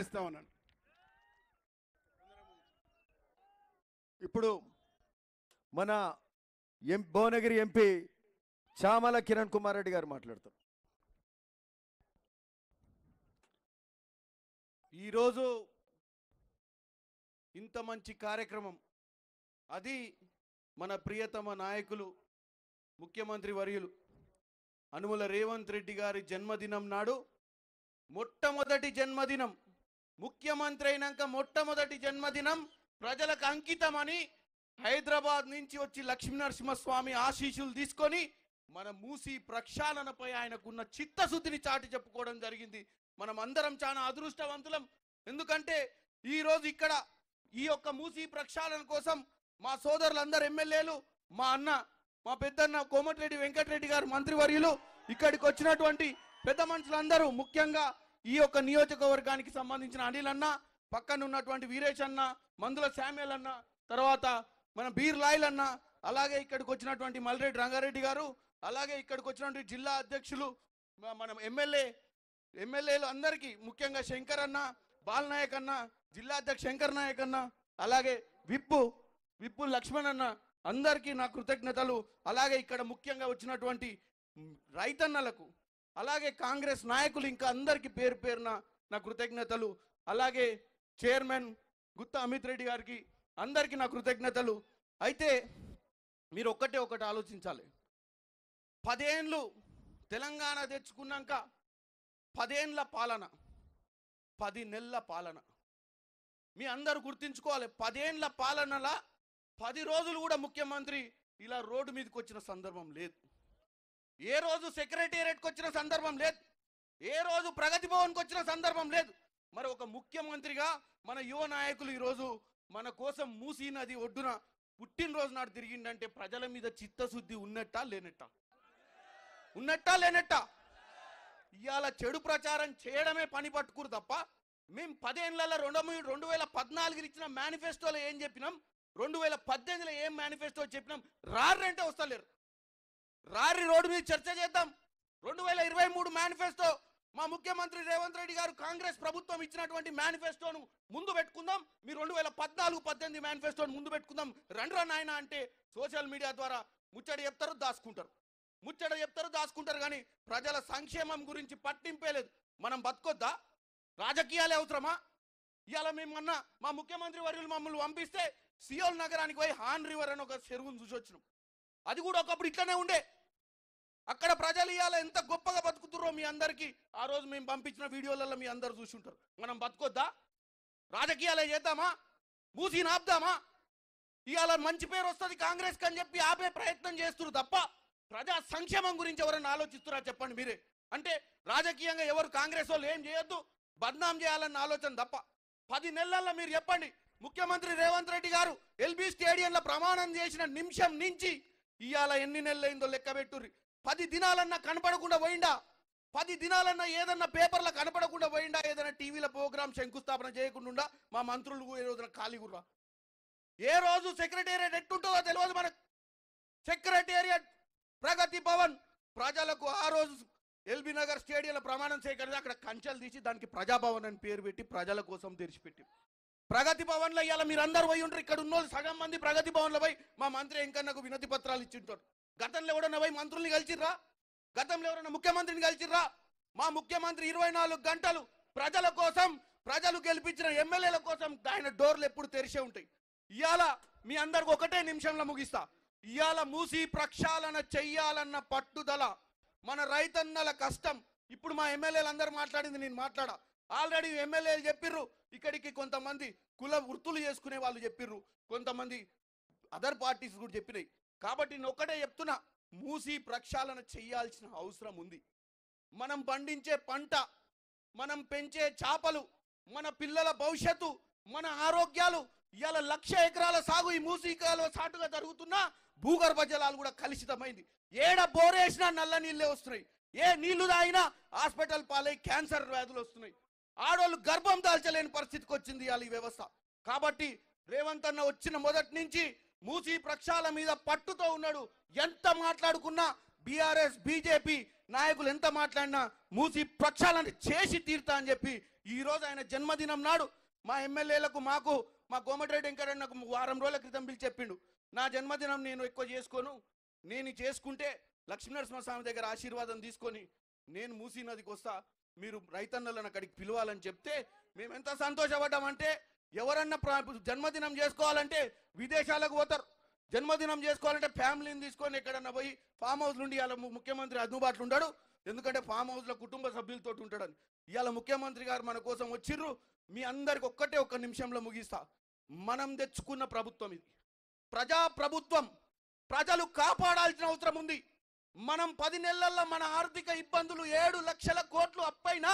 ఇస్తా ఉన్నాను ఇప్పుడు మన ఎం భువనగిరి ఎంపీ చామల కిరణ్ కుమార్ రెడ్డి గారు మాట్లాడతారు ఈరోజు ఇంత మంచి కార్యక్రమం అది మన ప్రియతమ నాయకులు ముఖ్యమంత్రి వర్యులు అనుముల రేవంత్ రెడ్డి గారి జన్మదినం నాడు మొట్టమొదటి జన్మదినం ముఖ్యమంత్రి అయినాక మొట్టమొదటి జన్మదినం ప్రజలకు అంకితమని హైదరాబాద్ నుంచి వచ్చి లక్ష్మీనరసింహస్వామి ఆశీస్సులు తీసుకొని మన మూసి ప్రక్షాళనపై ఆయనకున్న చిత్తశుద్ధిని చాటి చెప్పుకోవడం జరిగింది మనం అందరం చాలా అదృష్టవంతులం ఎందుకంటే ఈరోజు ఇక్కడ ఈ యొక్క మూసి ప్రక్షాళన కోసం మా సోదరులందరూ ఎమ్మెల్యేలు మా అన్న మా పెద్దన్న కోమటిరెడ్డి వెంకటరెడ్డి గారు మంత్రివర్యులు ఇక్కడికి వచ్చినటువంటి పెద్ద మనుషులందరూ ముఖ్యంగా ఈ యొక్క నియోజకవర్గానికి సంబంధించిన అనిల్ అన్న పక్కన ఉన్నటువంటి వీరేష్ అన్న మందుల శామ్యుల్ అన్న తర్వాత మన బీర్ లాయల్ అన్న అలాగే ఇక్కడికి వచ్చినటువంటి మల్రెడ్డి రంగారెడ్డి గారు అలాగే ఇక్కడికి వచ్చినటువంటి జిల్లా అధ్యక్షులు మన ఎమ్మెల్యే ఎమ్మెల్యేలు అందరికీ ముఖ్యంగా శంకర్ అన్న బాలనాయక్ అన్న జిల్లా అధ్యక్ష శంకర్ నాయక్ అన్న అలాగే విప్పు విప్పు లక్ష్మణ్ అన్న అందరికీ నా కృతజ్ఞతలు అలాగే ఇక్కడ ముఖ్యంగా వచ్చినటువంటి రైతన్నలకు అలాగే కాంగ్రెస్ నాయకులు ఇంకా అందరికీ పేరు పేరున నా కృతజ్ఞతలు అలాగే చైర్మన్ గుత్తా అమిత్ రెడ్డి గారికి అందరికీ నా కృతజ్ఞతలు అయితే మీరు ఒక్కటే ఒకటి ఆలోచించాలి పదేండ్లు తెలంగాణ తెచ్చుకున్నాక పదేండ్ల పాలన పది నెలల పాలన మీ అందరు గుర్తించుకోవాలి పదేండ్ల పాలనలా పది రోజులు కూడా ముఖ్యమంత్రి ఇలా రోడ్డు మీదకి వచ్చిన సందర్భం లేదు ఏ రోజు సెక్రటేరియట్కి వచ్చిన సందర్భం లేదు ఏ రోజు ప్రగతి భవన్కి వచ్చిన సందర్భం లేదు మరి ఒక ముఖ్యమంత్రిగా మన యువ నాయకులు ఈరోజు మన కోసం మూసి నది ఒడ్డున పుట్టినరోజు నాడు తిరిగిందంటే ప్రజల మీద చిత్తశుద్ధి ఉన్నట్టా లేనట్టా ఉన్నట్టా లేనట్టా ఇవాళ చెడు ప్రచారం చేయడమే పని పట్టుకురు తప్ప మేము పదేళ్ళలో రెండు రెండు వేల పద్నాలుగు ఇచ్చిన మేనిఫెస్టోలో ఏం చెప్పినాం రెండు వేల పద్దెనిమిదిలో ఏం మేనిఫెస్టో చెప్పినాం రారంటే వస్తలేరు రారి రోడ్డు మీద చర్చ చేద్దాం రెండు వేల ఇరవై మూడు మేనిఫెస్టో మా ముఖ్యమంత్రి రేవంత్ రెడ్డి గారు కాంగ్రెస్ ప్రభుత్వం ఇచ్చినటువంటి మేనిఫెస్టోను ముందు పెట్టుకుందాం మీరు రెండు వేల పద్నాలుగు పద్దెనిమిది మేనిఫెస్టోను ముందు పెట్టుకుందాం రన్ ఆయన అంటే సోషల్ మీడియా ద్వారా ముచ్చట చెప్తారు దాచుకుంటారు ముచ్చట చెప్తారు దాచుకుంటారు కానీ ప్రజల సంక్షేమం గురించి పట్టింపే లేదు మనం బతుకొద్దా రాజకీయాలే అవసరమా ఇవాళ మేమన్నా మా ముఖ్యమంత్రి వర్యులు మమ్మల్ని పంపిస్తే సియోల్ నగరానికి పోయి హాన్ రివర్ అని ఒక చెరువును చూసి వచ్చినాం అది కూడా ఒకప్పుడు ఇట్లనే ఉండే అక్కడ ప్రజలు ఇవాళ ఎంత గొప్పగా బతుకుతుర్రో మీ అందరికీ ఆ రోజు మేము పంపించిన వీడియోలలో మీ అందరు చూసుంటారు మనం బతుకొద్దా రాజకీయాలే చేద్దామా మూసిని ఆపుదామా ఇవాళ మంచి పేరు వస్తుంది కాంగ్రెస్కి అని చెప్పి ఆపే ప్రయత్నం చేస్తున్నారు తప్ప ప్రజా సంక్షేమం గురించి ఎవరైనా ఆలోచిస్తున్నారా చెప్పండి మీరే అంటే రాజకీయంగా ఎవరు కాంగ్రెస్ వాళ్ళు ఏం చేయొద్దు బద్నాం చేయాలన్న ఆలోచన తప్ప పది నెలల్లో మీరు చెప్పండి ముఖ్యమంత్రి రేవంత్ రెడ్డి గారు ఎల్బీ స్టేడియంలో ప్రమాణం చేసిన నిమిషం నుంచి ఇవాళ ఎన్ని నెలలైందో లెక్క పెట్టుర్రి పది దినాలన్నా కనపడకుండా పోయిండా పది దినాలన్నా ఏదన్నా పేపర్లో కనపడకుండా పోయిండా ఏదైనా టీవీల ప్రోగ్రామ్ శంకుస్థాపన చేయకుండా మా మంత్రులు ఏ రోజున ఖాళీగుర్రా ఏ రోజు సెక్రటేరియట్ ఎట్టుంటుందో తెలియదు మనకు సెక్రటేరియట్ ప్రగతి భవన్ ప్రజలకు ఆ రోజు ఎల్బీ నగర్ స్టేడియంలో ప్రమాణం చేయగలిగితే అక్కడ కంచెలు తీసి దానికి ప్రజాభవన్ అని పేరు పెట్టి ప్రజల కోసం తెరిచిపెట్టి ప్రగతి భవన్లో ఇవాళ మీరందరూ పోయి ఉంటారు ఇక్కడ ఉన్న సగం మంది ప్రగతి భవన్లో పోయి మా మంత్రి ఇంకా నాకు వినతి పత్రాలు ఉంటారు గతంలో ఎవడన్నా పోయి మంత్రుల్ని కలిసిర్రా గతంలో ఎవరైనా ముఖ్యమంత్రిని కలిసిర్రా మా ముఖ్యమంత్రి ఇరవై నాలుగు గంటలు ప్రజల కోసం ప్రజలు గెలిపించిన ఎమ్మెల్యేల కోసం ఆయన డోర్లు ఎప్పుడు తెరిచే ఉంటాయి ఇవాళ మీ అందరికి ఒకటే నిమిషంలో ముగిస్తా ఇవాళ మూసి ప్రక్షాళన చెయ్యాలన్న పట్టుదల మన రైతన్నల కష్టం ఇప్పుడు మా ఎమ్మెల్యేలు అందరు మాట్లాడింది నేను మాట్లాడా ఆల్రెడీ ఎమ్మెల్యేలు చెప్పిర్రు ఇక్కడికి కొంతమంది కుల వృత్తులు చేసుకునే వాళ్ళు చెప్పిర్రు కొంతమంది అదర్ పార్టీస్ కూడా చెప్పినాయి కాబట్టి నేను ఒక్కటే చెప్తున్నా మూసి ప్రక్షాళన చేయాల్సిన అవసరం ఉంది మనం పండించే పంట మనం పెంచే చేపలు మన పిల్లల భవిష్యత్తు మన ఆరోగ్యాలు ఇవాళ లక్ష ఎకరాల సాగు ఈ మూసికాలో సాటుగా జరుగుతున్నా భూగర్భ జలాలు కూడా కలుషితమైంది ఏడ బోరేసినా నల్ల నీళ్ళే వస్తున్నాయి ఏ నీళ్లు తాగినా హాస్పిటల్ పాలై క్యాన్సర్ వ్యాధులు వస్తున్నాయి ఆడవాళ్ళు గర్భం దాల్చలేని పరిస్థితికి వచ్చింది ఇవాళ ఈ వ్యవస్థ కాబట్టి రేవంత్ అన్న వచ్చిన మొదటి నుంచి మూసీ ప్రక్షాల మీద పట్టుతో ఉన్నాడు ఎంత మాట్లాడుకున్నా బీఆర్ఎస్ బీజేపీ నాయకులు ఎంత మాట్లాడినా మూసి ప్రక్షాళన చేసి తీరుతా అని చెప్పి ఈరోజు ఆయన జన్మదినం నాడు మా ఎమ్మెల్యేలకు మాకు మా కోమటిరెడ్డి నాకు వారం రోజుల క్రితం పిలిచి చెప్పిండు నా జన్మదినం నేను ఎక్కువ చేసుకోను నేను చేసుకుంటే లక్ష్మీనరసింహస్వామి దగ్గర ఆశీర్వాదం తీసుకొని నేను మూసీ నదికి వస్తా మీరు రైతన్నలను అక్కడికి పిలవాలని చెప్తే మేము ఎంత సంతోషపడ్డామంటే ఎవరన్నా జన్మదినం చేసుకోవాలంటే విదేశాలకు పోతారు జన్మదినం చేసుకోవాలంటే ఫ్యామిలీని తీసుకొని ఎక్కడన్నా పోయి ఫామ్ హౌస్ నుండి ఇవాళ ముఖ్యమంత్రి అందుబాటులో ఉంటాడు ఎందుకంటే ఫామ్ హౌస్లో కుటుంబ సభ్యులతో ఉంటాడని ఇవాళ ముఖ్యమంత్రి గారు మన కోసం వచ్చిర్రు మీ అందరికి ఒక్కటే ఒక్క నిమిషంలో ముగిస్తా మనం తెచ్చుకున్న ప్రభుత్వం ఇది ప్రజా ప్రభుత్వం ప్రజలు కాపాడాల్సిన అవసరం ఉంది మనం పది నెలల్లో మన ఆర్థిక ఇబ్బందులు ఏడు లక్షల కోట్లు అప్పైనా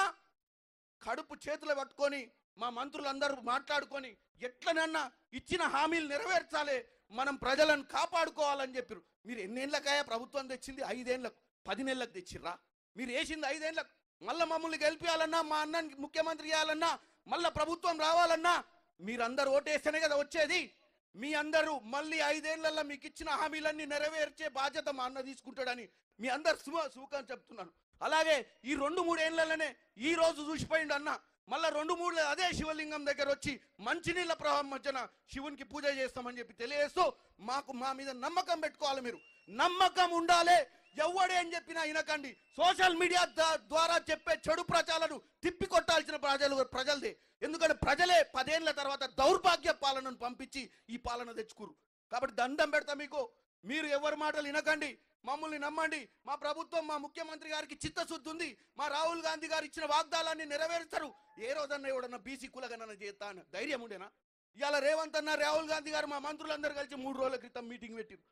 కడుపు చేతులు పట్టుకొని మా మంత్రులందరూ మాట్లాడుకొని ఎట్లనన్నా ఇచ్చిన హామీలు నెరవేర్చాలి మనం ప్రజలను కాపాడుకోవాలని చెప్పారు మీరు ఎన్నేళ్ళకాయ ప్రభుత్వం తెచ్చింది ఐదేళ్లకు పది నెలలకు తెచ్చిర్రా మీరు వేసింది ఐదేళ్లకు మళ్ళీ మమ్మల్ని గెలిపించాలన్నా మా అన్నని ముఖ్యమంత్రి చేయాలన్నా మళ్ళీ ప్రభుత్వం రావాలన్నా మీరందరూ ఓటేస్తేనే కదా వచ్చేది మీ అందరూ మళ్ళీ ఐదేళ్లలో మీకు ఇచ్చిన హామీలన్నీ నెరవేర్చే బాధ్యత మా అన్న తీసుకుంటాడని మీ అందరు శుభ సుఖం చెప్తున్నాను అలాగే ఈ రెండు మూడేళ్లలోనే ఈ రోజు చూసిపోయిండు అన్న మళ్ళీ రెండు మూడు అదే శివలింగం దగ్గర వచ్చి మంచినీళ్ళ ప్రవాహం మధ్యన శివునికి పూజ చేస్తామని చెప్పి తెలియజేస్తూ మాకు మా మీద నమ్మకం పెట్టుకోవాలి మీరు నమ్మకం ఉండాలి అని చెప్పినా వినకండి సోషల్ మీడియా ద్వారా చెప్పే చెడు ప్రచారాలను తిప్పి కొట్టాల్సిన ప్రజలు ప్రజలదే ఎందుకంటే ప్రజలే పదేళ్ల తర్వాత దౌర్భాగ్య పాలనను పంపించి ఈ పాలన తెచ్చుకురు కాబట్టి దండం పెడతా మీకు మీరు ఎవరి మాటలు వినకండి మమ్మల్ని నమ్మండి మా ప్రభుత్వం మా ముఖ్యమంత్రి గారికి చిత్తశుద్ధి ఉంది మా రాహుల్ గాంధీ గారు ఇచ్చిన వాగ్దానాన్ని నెరవేరుస్తారు ఏ రోజన్నా ఎవడన్నా బీసీ కులగనన్న చేస్తా అని ధైర్యం ఉండేనా ఇవాళ రేవంత్ అన్న రాహుల్ గాంధీ గారు మా మంత్రులందరూ కలిసి మూడు రోజుల క్రితం మీటింగ్ పెట్టిరు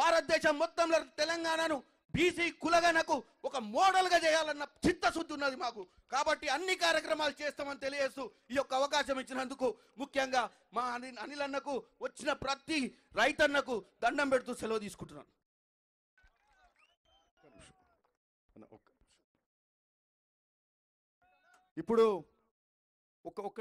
భారతదేశం మొత్తంలో తెలంగాణను బీసీ కులగనకు ఒక మోడల్గా చేయాలన్న చిత్తశుద్ధి ఉన్నది మాకు కాబట్టి అన్ని కార్యక్రమాలు చేస్తామని తెలియజేస్తూ ఈ యొక్క అవకాశం ఇచ్చినందుకు ముఖ్యంగా మా అని అనిలన్నకు వచ్చిన ప్రతి రైతన్నకు దండం పెడుతూ సెలవు తీసుకుంటున్నాను ఇప్పుడు ఒక ఒక్క